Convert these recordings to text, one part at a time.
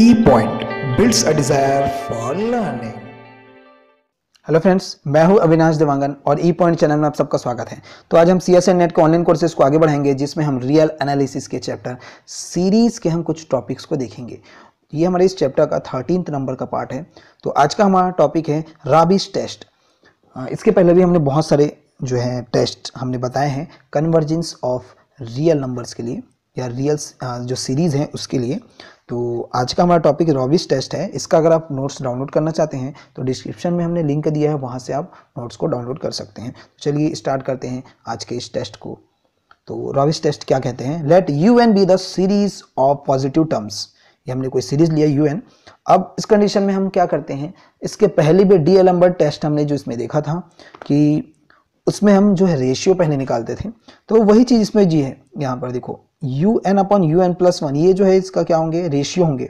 E point builds a desire for learning hello friends मैं हूं अविनाश देवांगन और ई पॉइंट चैनल में आप सबका स्वागत है तो आज हम सी एस नेट के ऑनलाइन कोर्सेज को आगे बढ़ाएंगे जिसमें हम रियल एनालिसिस के चैप्टर सीरीज के हम कुछ टॉपिक्स को देखेंगे ये हमारे इस चैप्टर का थर्टीन नंबर का पार्ट है तो आज का हमारा टॉपिक है राबिस टेस्ट इसके पहले भी हमने बहुत सारे जो है टेस्ट हमने बताए हैं कन्वर्जेंस ऑफ रियल नंबर्स के लिए या रियल्स हाँ, जो सीरीज़ है उसके लिए तो आज का हमारा टॉपिक रॉबिस टेस्ट है इसका अगर आप नोट्स डाउनलोड करना चाहते हैं तो डिस्क्रिप्शन में हमने लिंक दिया है वहाँ से आप नोट्स को डाउनलोड कर सकते हैं तो चलिए स्टार्ट करते हैं आज के इस टेस्ट को तो रॉबिस टेस्ट क्या कहते हैं let u n be the series of positive terms ये हमने कोई सीरीज लिया यू एन अब इस कंडीशन में हम क्या करते हैं इसके पहले भी डी एलम्बर टेस्ट हमने जो इसमें देखा था कि उसमें हम जो है रेशियो पहले निकालते थे तो वही चीज़ इसमें जी है यहाँ पर देखो u n upon u n plus one ये जो है इसका क्या होंगे रेशियो होंगे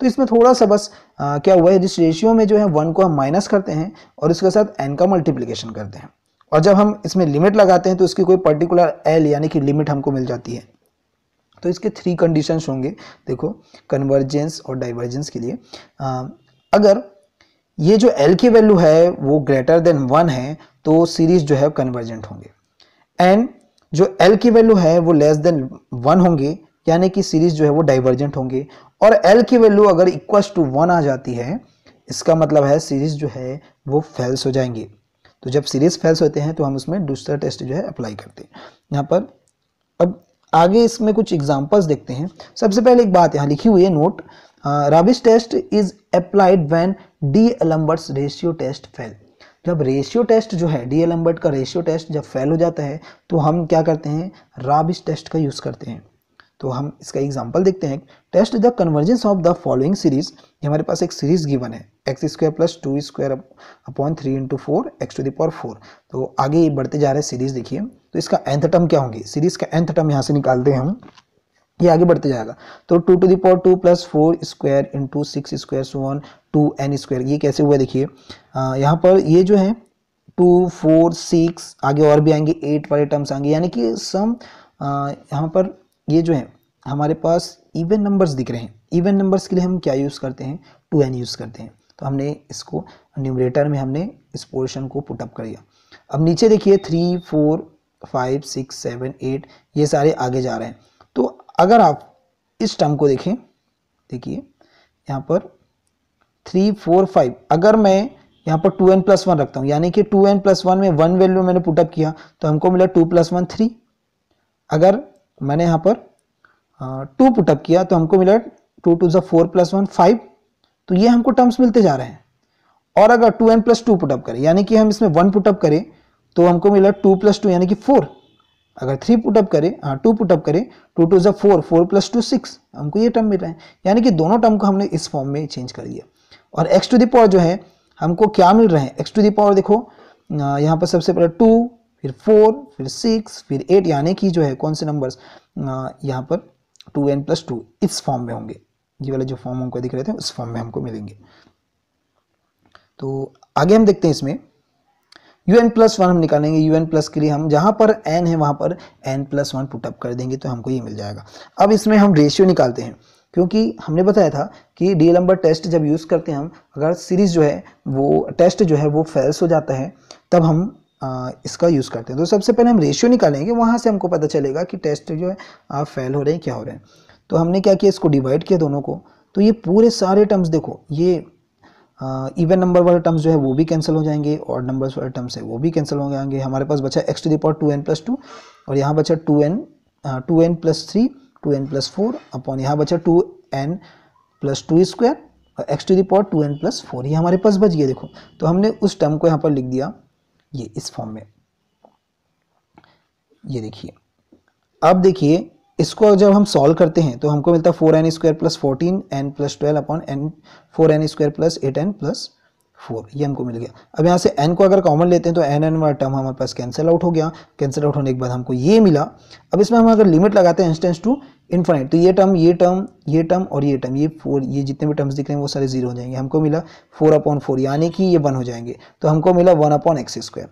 तो इसमें थोड़ा सा बस आ, क्या हुआ है जिस रेशियो में जो है वन को हम माइनस करते हैं और इसके साथ एन का मल्टीप्लीकेशन करते हैं और जब हम इसमें लिमिट लगाते हैं तो इसकी कोई पर्टिकुलर एल यानी कि लिमिट हमको मिल जाती है तो इसके थ्री कंडीशंस होंगे देखो कन्वर्जेंस और डाइवर्जेंस के लिए आ, अगर ये जो एल की वैल्यू है वो ग्रेटर देन वन है तो सीरीज जो है कन्वर्जेंट होंगे एंड जो एल की वैल्यू है वो लेस देन वन होंगे यानी कि सीरीज जो है वो डाइवर्जेंट होंगे और एल की वैल्यू अगर इक्व टू वन आ जाती है इसका मतलब है सीरीज जो है वो फेल्स हो जाएंगे तो जब सीरीज फेल्स होते हैं तो हम उसमें दूसरा टेस्ट जो है अप्लाई करते हैं यहाँ पर अब आगे इसमें कुछ एग्जाम्पल्स देखते हैं सबसे पहले एक बात यहाँ लिखी हुई है note Raabe's test is applied when D'Alembert's ratio test fail जब रेशियो टेस्ट जो है डी एल एम्बर्ट का रेशियो टेस्ट जब फेल हो जाता है तो हम क्या करते हैं राबिस टेस्ट का यूज़ करते हैं तो हम इसका एग्जाम्पल देखते हैं test the convergence of the following series ये हमारे पास एक सीरीज गिवन है x square plus two square upon three into four x to the power four तो आगे बढ़ते जा रहे सीरीज देखिए तो इसका एंथ टर्म क्या होंगे सीरीज का एंथ टर्म यहाँ से निकालते हैं हम ये आगे बढ़ते जाएगा तो two to the power two plus four square into six square so on two n square ये कैसे हुआ देखिए यहाँ पर ये जो है टू फोर सिक्स आगे और भी आएंगे एट वाले टर्म्स आएंगे यानी कि सम यहाँ पर ये जो है हमारे पास इवन नंबर्स दिख रहे हैं इवन नंबर्स के लिए हम क्या यूज़ करते हैं टू एन यूज़ करते हैं तो हमने इसको न्यूमरेटर में हमने इस पोर्शन को पुटअप कर दिया अब नीचे देखिए three four five six seven eight ये सारे आगे जा रहे हैं अगर आप इस टर्म को देखें देखिए यहाँ पर थ्री फोर फाइव अगर मैं यहाँ पर टू एन प्लस वन रखता हूँ यानी कि टू एन प्लस वन में वन वैल्यू मैंने पुटअप किया तो हमको मिला टू प्लस वन थ्री अगर मैंने यहाँ पर टू पुटअप किया तो हमको मिला टू टू जो फोर प्लस वन फाइव तो ये हमको टर्म्स मिलते जा रहे हैं और अगर two n plus two put up करें यानी कि हम इसमें वन पुटअप करें तो हमको मिला टू प्लस टू यानी कि फोर अगर थ्री पुटअप करें हाँ टू पुटअप करें टू टू जब four four plus two six हमको ये टर्म मिल रहा है यानी कि दोनों टर्म को हमने इस फॉर्म में चेंज कर दिया और एक्स टू दावर जो है हमको क्या मिल रहा है एक्स टू दावर देखो यहाँ पर सबसे पहले टू फिर फोर फिर सिक्स फिर एट यानी कि जो है कौन से नंबर्स यहाँ पर टू एन प्लस टू इस फॉर्म में होंगे ये वाले जो फॉर्म हमको दिख रहे थे उस फॉर्म में हमको मिलेंगे तो आगे हम देखते हैं इसमें यू एन प्लस वन हम निकालेंगे यू एन प्लस के लिए हम जहाँ पर एन है वहाँ पर एन प्लस वन पुटअप कर देंगे तो हमको ये मिल जाएगा अब इसमें हम रेशियो निकालते हैं क्योंकि हमने बताया था कि डी नंबर टेस्ट जब यूज़ करते हैं हम अगर सीरीज़ जो है वो टेस्ट जो है वो फेल्स हो जाता है तब हम आ, इसका यूज़ करते हैं तो सबसे पहले हम रेशियो निकालेंगे वहाँ से हमको पता चलेगा कि टेस्ट जो है आप फेल हो रहे हैं क्या हो रहे हैं तो हमने क्या किया इसको डिवाइड किया दोनों को तो ये पूरे सारे टर्म्स देखो ये इवन हाँ, नंबर वाले टर्म्स जो है वो भी कैंसिल हो जाएंगे और नंबर्स वाले टर्म्स है वो भी कैंसिल हो जाएंगे हमारे पास बचा x to the power two n plus two और यहाँ बचा two n two n plus three two n plus four upon यहाँ बचा two n plus two square और x to the power two n plus four ये हमारे पास बच गया देखो तो हमने उस टर्म को यहाँ पर लिख दिया ये इस फॉर्म में ये देखिए अब देखिए इसको जब हम सॉल्व करते हैं तो हमको मिलता है four n square plus fourteen n plus twelve upon n four n square plus eight n plus four ये हमको मिल गया अब यहाँ से एन को अगर कॉमन लेते हैं तो एन एन वाला टर्म हमारे पास कैंसिल आउट हो गया कैंसिल आउट होने के बाद हमको ये मिला अब इसमें हम अगर लिमिट लगाते हैं इंस्टेंस टू इन्फाइनाइट तो ये टर्म ये टर्म ये टर्म और ये टर्म ये फोर ये जितने भी टर्म्स दिख रहे हैं वो सारे जीरो हो जाएंगे हमको मिला फोर अपॉन फोर यानी कि ये वन हो जाएंगे तो हमको मिला वन अपॉन एक्स स्क्वायर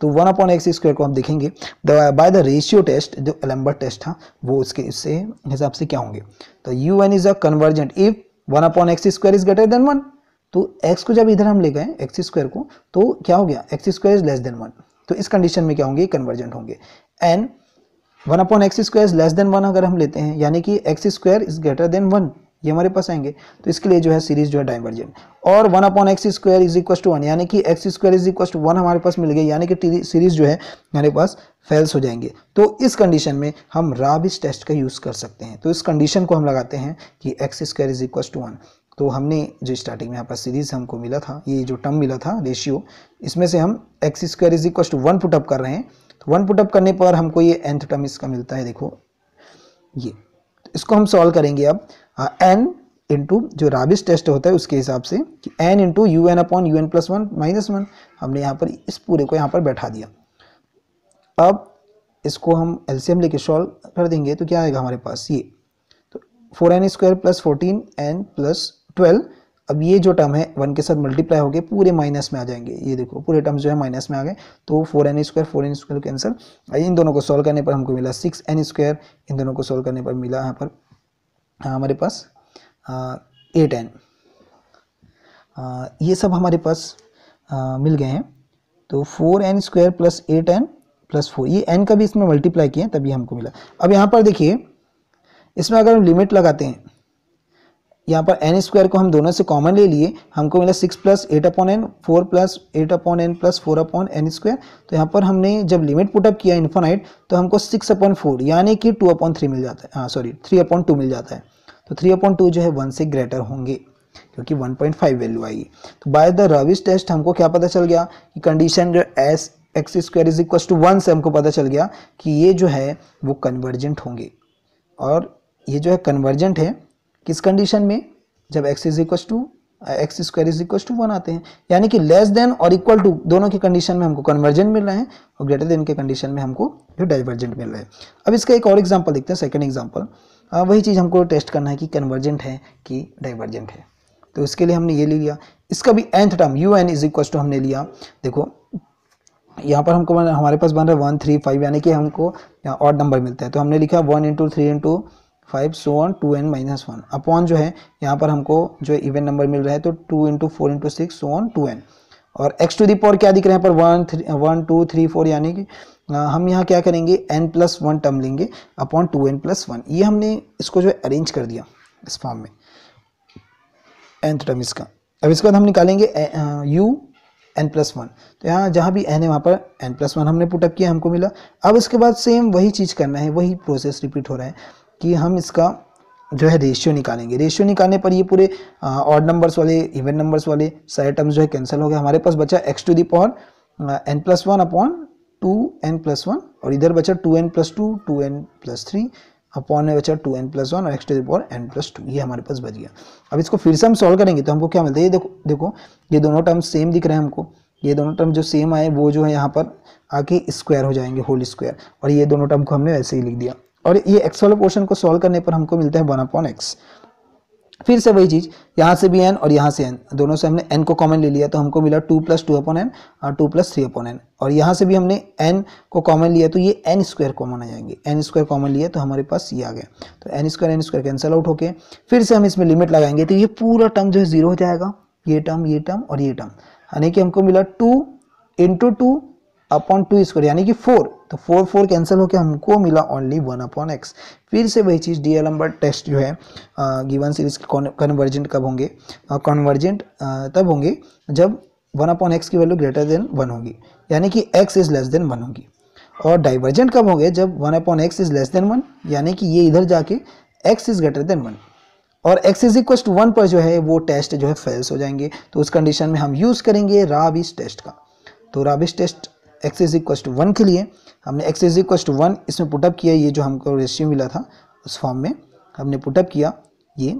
तो वन अपॉन एक्स स्क्वायर को हम देखेंगे बाय द रेशियो टेस्ट जो एलम्बर टेस्ट था वो उसके इससे हिसाब से क्या होंगे तो u n is a convergent if one upon x square is greater than one तो एक्स को जब इधर हम ले गए एक्स स्क्वायर को तो क्या हो गया x square is less than one तो इस कंडीशन में क्या होंगे कन्वर्जेंट होंगे and one upon x square is less than one अगर हम लेते हैं यानी कि x square is greater than one ये हमारे पास आएंगे तो इसके लिए जो है सीरीज जो है डाइवर्जेंट और one upon x square is equal to one यानी कि x square is equal to one हमारे पास मिल गया यानी कि सीरीज जो है हमारे पास फेल्स हो जाएंगे तो इस कंडीशन में हम राबिस टेस्ट का यूज़ कर सकते हैं तो इस कंडीशन को हम लगाते हैं कि x square is equal to one तो हमने जो स्टार्टिंग में यहाँ पर सीरीज हमको मिला था ये जो टर्म मिला था रेशियो इसमें से हम x square is equal to one put up कर रहे हैं तो वन पुटअप करने पर हमको ये एंथ टर्म इसका मिलता है देखो ये इसको हम सॉल्व करेंगे अब एन हाँ, इंटू जो राबिस टेस्ट होता है उसके हिसाब से कि n into u n upon u n plus one minus one हमने यहाँ पर इस पूरे को यहाँ पर बैठा दिया अब इसको हम एलसीएम लेके सॉल्व कर देंगे तो क्या आएगा हमारे पास ये तो four n square plus fourteen n plus twelve अब ये जो टर्म है वन के साथ मल्टीप्लाई होकर पूरे माइनस में आ जाएंगे ये देखो पूरे टर्म्स जो है माइनस में आ गए तो four n square four n square cancel इन दोनों को सॉल्व करने पर हमको मिला सिक्स एन स्क्वायर इन दोनों को सॉल्व करने पर मिला यहाँ पर हाँ, हमारे पास एट एन ये सब हमारे पास आ, मिल गए हैं तो four n square plus eight n plus four ये एन का भी इसमें मल्टीप्लाई किए तभी हमको मिला अब यहाँ पर देखिए इसमें अगर हम लिमिट लगाते हैं यहाँ पर एन स्क्वायर को हम दोनों से कॉमन ले लिए हमको मिला six plus eight upon n four plus eight upon n plus four upon n square तो यहाँ पर हमने जब लिमिट पुटअप किया इन्फोनाइट तो हमको सिक्स अपॉन फोर यानी कि टू अपॉन थ्री मिल जाता है हाँ सॉरी थ्री अपॉन टू मिल जाता है तो थ्री अपॉन टू जो है वन से ग्रेटर होंगे क्योंकि वन पॉइंट फाइव वैल्यू आएगी तो बाय द रविश टेस्ट हमको क्या पता चल गया कि कंडीशन जो as x square is equal to one से हमको पता चल गया कि ये जो है वो कन्वर्जेंट होंगे और ये जो है कन्वर्जेंट है किस कंडीशन में जब x is equal to x square is equal to one आते हैं यानी कि लेस देन और इक्वल टू दोनों की कंडीशन में हमको कन्वर्जेंट मिल रहा है और ग्रेटर देन के कंडीशन में हमको जो डाइवर्जेंट मिल रहा है अब इसका एक और एग्जाम्पल देखते हैं सेकेंड एग्जाम्पल वही चीज़ हमको टेस्ट करना है कि कन्वर्जेंट है कि डाइवर्जेंट है तो इसके लिए हमने ये ले लिया इसका भी nth term u n is equal to हमने लिया देखो यहाँ पर हमको हमारे पास बन रहा है वन थ्री फाइव यानी कि हमको यहाँ ऑड नंबर मिलता है तो हमने लिखा one into three into five so on two n minus one upon जो है यहाँ पर हमको जो इवेंट नंबर मिल रहा है तो two into four into six so on two n और एक्स टू दी पावर क्या दिख रहे हैं पर one three one two three four यानी कि हम यहाँ क्या करेंगे एन प्लस वन टर्म लेंगे upon two n plus one ये हमने इसको जो है अरेंज कर दिया इस फॉर्म में एंथ टर्म इसका अब इसके बाद हम निकालेंगे यू एन प्लस वन तो यहाँ जहाँ भी एन है वहाँ पर एन प्लस वन हमने पुटअप किया हमको मिला अब इसके बाद सेम वही चीज़ करना है वही प्रोसेस रिपीट हो रहा है कि हम इसका जो है रेशियो निकालेंगे रेशियो निकालने पर ये पूरे ऑड नंबर्स वाले इवन नंबर्स वाले सारे टर्म्स जो है कैंसिल हो गए हमारे पास बचा x to the power n plus one upon two n plus one और इधर बचा two n plus two two n plus three upon में बचा टू एन प्लस वन और x to the power n plus two ये हमारे पास बच गया अब इसको फिर से हम सॉल्व करेंगे तो हमको क्या मिलता है ये देखो देखो ये दोनों टर्म्स सेम दिख रहे हैं हमको ये दोनों टर्म जो सेम आए वो जो है यहाँ पर आके स्क्वायर हो जाएंगे होल स्क्वायर और ये दोनों टर्म को हमने ऐसे ही लिख दिया और ये एक्स वाले पोर्शन को सॉल्व करने पर हमको मिलता है वन अपॉन एक्स फिर से वही चीज़ यहाँ से भी एन और यहाँ से एन दोनों से हमने एन को कॉमन ले लिया तो हमको मिला two plus two upon n और two plus three upon n और यहाँ से भी हमने एन को कॉमन लिया तो ये एन स्क्वायर कॉमन आ जाएंगे एन स्क्वायर कॉमन लिया तो हमारे पास ये आ गया तो n square n square cancel out होके फिर से हम इसमें लिमिट लगाएंगे तो ये पूरा टर्म जो है जीरो हो जाएगा ये टर्म ये टर्म और ये टर्म यानी कि हमको मिला two into two upon two square यानी कि फोर तो फोर फोर कैंसिल होकर हमको मिला ओनली वन अपॉन एक्स फिर से वही चीज़ डी एल टेस्ट जो है गिवन सीरीज के कन्वर्जेंट कब होंगे कन्वर्जेंट तब होंगे जब वन अपॉन एक्स की वैल्यू ग्रेटर देन वन होगी यानी कि x is less than one होगी और डाइवर्जेंट कब होंगे जब one upon x is less than one यानी कि ये इधर जाके x is greater than one और x is equal to one पर जो है वो टेस्ट जो है फेल्स हो जाएंगे तो उस कंडीशन में हम यूज़ करेंगे राबिस टेस्ट का तो Raabe's test x is equal to one के लिए हमने x is equal to one इसमें पुटअप किया ये जो हमको रेशियो मिला था उस फॉर्म में हमने पुटअप किया ये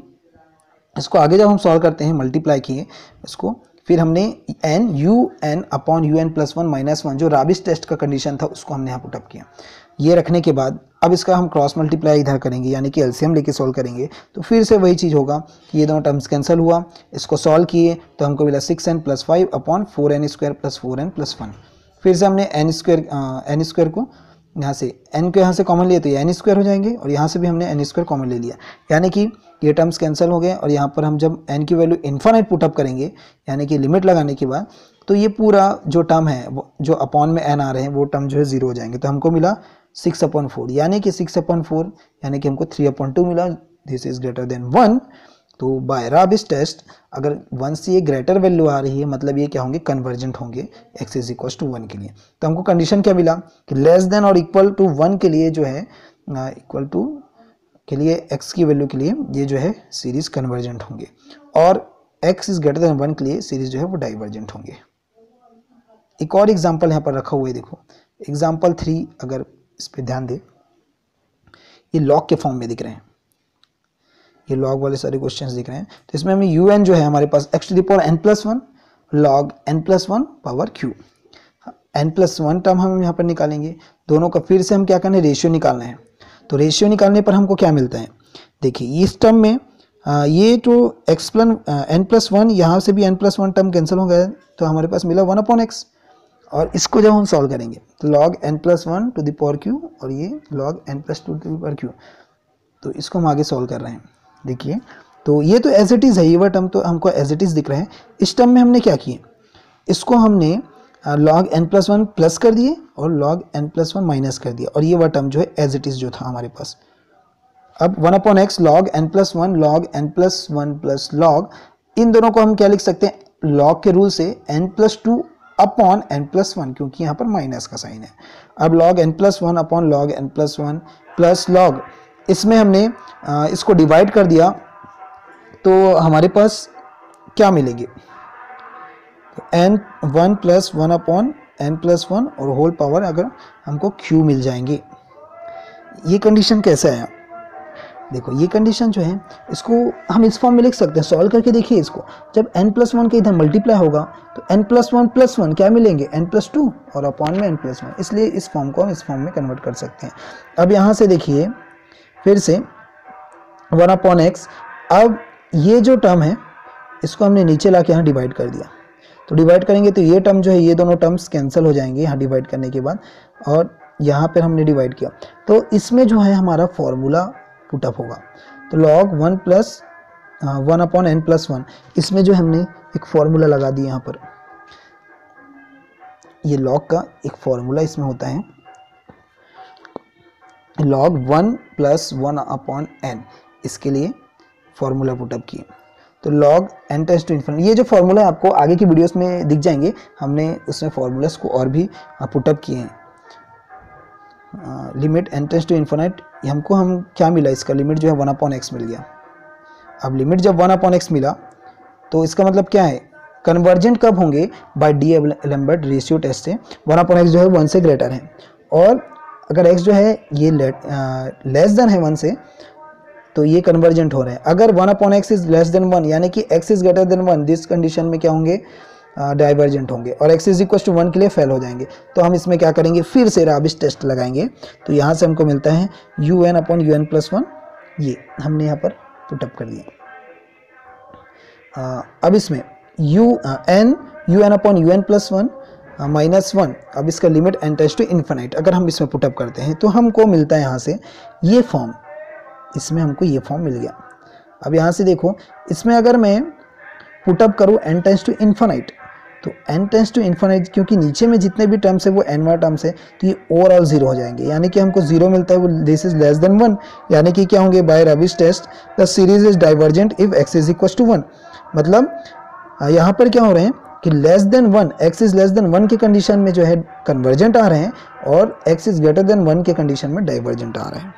इसको आगे जब हम सॉल्व करते हैं मल्टीप्लाई किए इसको फिर हमने n u n upon u n plus one minus one जो राबिस टेस्ट का कंडीशन था उसको हमने यहाँ पुटअप किया ये रखने के बाद अब इसका हम क्रॉस मल्टीप्लाई इधर करेंगे यानी कि एलसीएम लेके सॉल्व करेंगे तो फिर से वही चीज़ होगा कि ये दोनों टर्म्स कैंसिल हुआ इसको सॉल्व किए तो हमको मिला six n plus five upon four n square plus four n plus one फिर से हमने एन स्क्वायर एन स्क्वायर को यहाँ से एन को यहाँ से कॉमन लिए तो ये एन स्क्वायर हो जाएंगे और यहाँ से भी हमने एन स्क्वायर कॉमन ले लिया यानी कि ये टर्म्स कैंसिल हो गए और यहाँ पर हम जब एन की वैल्यू इन्फानाइट पुटअप करेंगे यानी कि लिमिट लगाने के बाद तो ये पूरा जो टर्म है वो जो अपॉन में एन आ रहे हैं वो टर्म जो है ज़ीरो हो जाएंगे तो हमको मिला सिक्स अपॉन फोर यानी कि सिक्स अपॉन फोर यानी कि हमको थ्री अपॉन टू मिला this is greater than one तो बाय राबिस टेस्ट अगर वन से ये ग्रेटर वैल्यू आ रही है मतलब ये क्या होंगे कन्वर्जेंट होंगे x is equal to one के लिए तो हमको कंडीशन क्या मिला कि लेस देन और इक्वल टू वन के लिए जो है इक्वल uh, टू के लिए एक्स की वैल्यू के लिए ये जो है सीरीज कन्वर्जेंट होंगे और x is greater than one के लिए सीरीज जो है वो डाइवर्जेंट होंगे एक और एग्जाम्पल यहाँ पर रखा हुआ है देखो एग्जाम्पल थ्री अगर इस पर ध्यान दें ये लॉक के फॉर्म में दिख रहे हैं ये लॉग वाले सारे क्वेश्चन दिख रहे हैं तो इसमें हमें यू एन जो है हमारे पास x to the power n plus one log n plus one power q n plus one term हम यहाँ पर निकालेंगे दोनों का फिर से हम क्या करना है रेशियो निकालना है तो रेशियो निकालने पर हमको क्या मिलता है देखिए इस टर्म में आ, ये तो एक्स एन प्लस वन यहाँ से भी n plus one term cancel हो गया तो हमारे पास मिला वन अपॉन एक्स और इसको जब हम सॉल्व करेंगे तो log n plus one to the power q और ये log n plus two to the power q तो इसको हम आगे सॉल्व कर रहे हैं देखिए तो ये तो एज इट इज़ है ये बट हम तो हमको एज इट इज़ दिख रहे हैं इस टर्म में हमने क्या किए इसको हमने log n plus one plus कर दिए और log n plus one minus कर दिया और ये वह टर्म जो है एज इट इज़ जो था हमारे पास अब one upon x log n plus one log n plus one plus log इन दोनों को हम क्या लिख सकते हैं लॉग के रूल से n plus two upon n plus one क्योंकि यहाँ पर माइनस का साइन है अब log n plus one upon log n plus one plus log इसमें हमने इसको डिवाइड कर दिया तो हमारे पास क्या मिलेगी एन तो one plus one upon n plus one और होल पावर अगर हमको क्यू मिल जाएंगे ये कंडीशन कैसे आया देखो ये कंडीशन जो है इसको हम इस फॉर्म में लिख सकते हैं सॉल्व करके देखिए इसको जब एन प्लस वन के इधर मल्टीप्लाई होगा तो n plus one plus one क्या मिलेंगे एन प्लस टू और अपॉन में एन प्लस वन इसलिए इस फॉर्म को हम इस फॉर्म में कन्वर्ट कर सकते हैं अब यहाँ से देखिए फिर से वन अपॉन एक्स अब ये जो टर्म है इसको हमने नीचे ला के यहाँ डिवाइड कर दिया तो डिवाइड करेंगे तो ये टर्म जो है ये दोनों टर्म्स कैंसिल हो जाएंगे यहाँ डिवाइड करने के बाद और यहाँ पर हमने डिवाइड किया तो इसमें जो है हमारा फॉर्मूला पुटअप होगा तो log one plus one upon n plus one इसमें जो हमने एक फॉर्मूला लगा दिया यहाँ पर ये लॉग का एक फॉर्मूला इसमें होता है log one plus one upon n इसके लिए फॉर्मूला पुटअप किए तो log n tends to infinity ये जो फार्मूला है आपको आगे की वीडियोस में दिख जाएंगे हमने उसमें फार्मूलाज को और भी पुटअप किए हैं limit n tends to infinite हमको हम क्या मिला इसका लिमिट जो है वन अपॉन एक्स मिल गया अब लिमिट जब वन अपॉन एक्स मिला तो इसका मतलब क्या है कन्वर्जेंट कब होंगे by D'Alembert ratio test से वन अपॉन एक्स जो है वन से ग्रेटर है और अगर एक्स जो है ये लेस देन है वन से तो ये कन्वर्जेंट हो रहे हैं अगर one upon x is less than one यानी कि x is greater than one this condition में क्या होंगे डाइवर्जेंट होंगे और x is equal to one के लिए फेल हो जाएंगे तो हम इसमें क्या करेंगे फिर से राबिश टेस्ट लगाएंगे तो यहाँ से हमको मिलता है u n upon u n plus one ये हमने यहाँ पर पुटअप कर दिया अब इसमें u n u n upon u n plus one minus हाँ, वन अब इसका limit n tends to infinite अगर हम इसमें पुटअप करते हैं तो हमको मिलता है यहाँ से ये फॉर्म इसमें हमको ये फॉर्म मिल गया अब यहाँ से देखो इसमें अगर मैं पुटअप करूँ एन टेंस टू इन्फानाइट तो एन टेंस टू इन्फानाइट क्योंकि नीचे में जितने भी टर्म्स है वो एन वाला टर्म्स है तो ये ओवरऑल जीरो हो जाएंगे यानी कि हमको जीरो मिलता है वो this is less than one यानी कि क्या होंगे by Raabe's test the series is divergent if x is equal to one मतलब हाँ, यहाँ पर क्या हो रहे हैं कि less than one x is less than one के कंडीशन में जो है कन्वर्जेंट आ रहे हैं और x is greater than one के कंडीशन में डाइवर्जेंट आ रहे हैं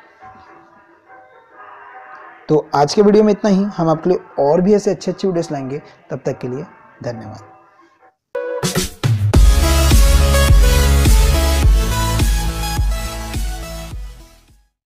तो आज के वीडियो में इतना ही हम आपके लिए और भी ऐसे अच्छे अच्छे वीडियोस लाएंगे तब तक के लिए धन्यवाद